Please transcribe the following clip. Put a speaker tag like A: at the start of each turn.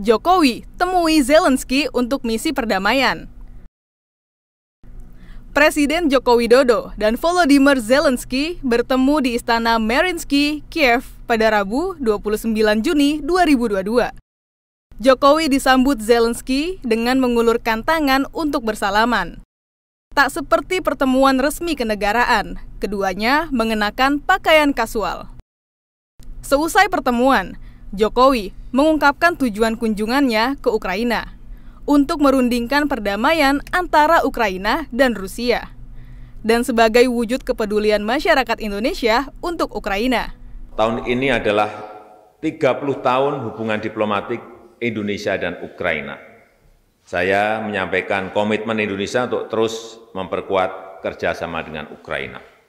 A: Jokowi temui Zelensky untuk misi perdamaian. Presiden Joko Widodo dan Volodymyr Zelensky bertemu di Istana Merinsky, Kiev pada Rabu 29 Juni 2022. Jokowi disambut Zelensky dengan mengulurkan tangan untuk bersalaman. Tak seperti pertemuan resmi kenegaraan, keduanya mengenakan pakaian kasual. Seusai pertemuan, Jokowi mengungkapkan tujuan kunjungannya ke Ukraina untuk merundingkan perdamaian antara Ukraina dan Rusia dan sebagai wujud kepedulian masyarakat Indonesia untuk Ukraina.
B: Tahun ini adalah 30 tahun hubungan diplomatik Indonesia dan Ukraina. Saya menyampaikan komitmen Indonesia untuk terus memperkuat kerjasama dengan Ukraina.